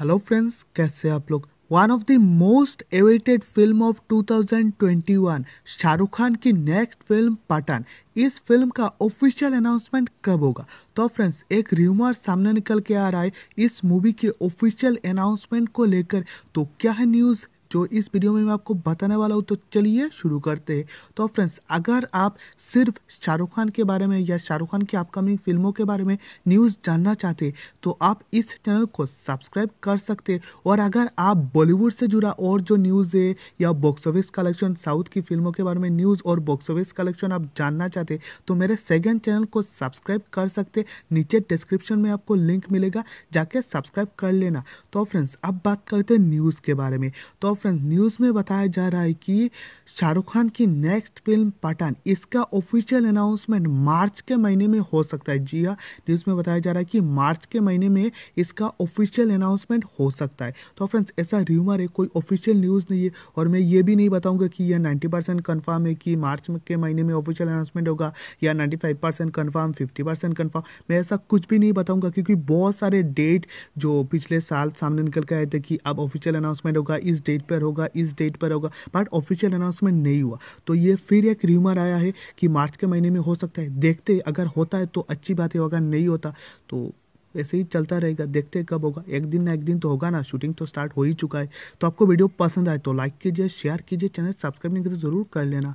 hello friends कैसे आप लोग one of the most awaited film of 2021 Shahrukh Khan की नेक्स्ट फिल्म पठान इस फिल्म का ऑफिशियल अनाउंसमेंट कब होगा तो फ्रेंड्स एक र्यूमर सामने निकल के आ रहा है इस मूवी के ऑफिशियल अनाउंसमेंट को लेकर तो क्या है न्यूज़ जो इस वीडियो में मैं आपको बताने वाला हूँ तो चलिए शुरू करते हैं तो फ्रेंड्स अगर आप सिर्फ शाहरुख खान के बारे में या शाहरुख खान की अपकमिंग फिल्मों के बारे में न्यूज़ जानना चाहते तो आप इस चैनल को सब्सक्राइब कर सकते और अगर आप बॉलीवुड से जुड़ा और जो न्यूज़ है या बॉक्स ऑफिस कलेक्शन साउथ की फिल्मों के बारे में न्यूज़ और बॉक्स ऑफिस कलेक्शन आप जानना चाहते तो मेरे सेकेंड चैनल को सब्सक्राइब कर सकते नीचे डिस्क्रिप्शन में आपको लिंक मिलेगा जाके सब्सक्राइब कर लेना तो फ्रेंड्स अब बात करते हैं न्यूज़ के बारे में तो फ्रेंड्स न्यूज़ में बताया जा रहा है कि शाहरुख खान की नेक्स्ट फिल्म पठान इसका ऑफिशियल अनाउंसमेंट मार्च के महीने में हो सकता है जी हाँ न्यूज़ में बताया जा रहा है कि मार्च के महीने में इसका ऑफिशियल अनाउंसमेंट हो सकता है तो फ्रेंड्स ऐसा र्यूमर है कोई ऑफिशियल न्यूज़ नहीं है और मैं ये भी नहीं बताऊँगा कि यह नाइन्टी परसेंट कन्फर्म है कि मार्च के महीने में ऑफिशियल अनाउंसमेंट होगा या ninety five percent confirm fifty percent confirm मैं ऐसा कुछ भी नहीं बताऊँगा क्योंकि बहुत सारे डेट जो पिछले साल सामने निकल के आए थे कि अब ऑफिशियल अनाउंसमेंट होगा इस डेट पर पर होगा इस डेट पर होगा बट ऑफिशियल अनाउंसमेंट नहीं हुआ तो ये फिर एक र्यूमर आया है कि मार्च के महीने में हो सकता है देखते अगर होता है तो अच्छी बात है होगा नहीं होता तो ऐसे ही चलता रहेगा देखते हैं कब होगा एक दिन ना एक दिन तो होगा ना शूटिंग तो स्टार्ट हो ही चुका है तो आपको वीडियो पसंद आए तो लाइक कीजिए शेयर कीजिए चैनल सब्सक्राइब नहीं करते तो ज़रूर कर लेना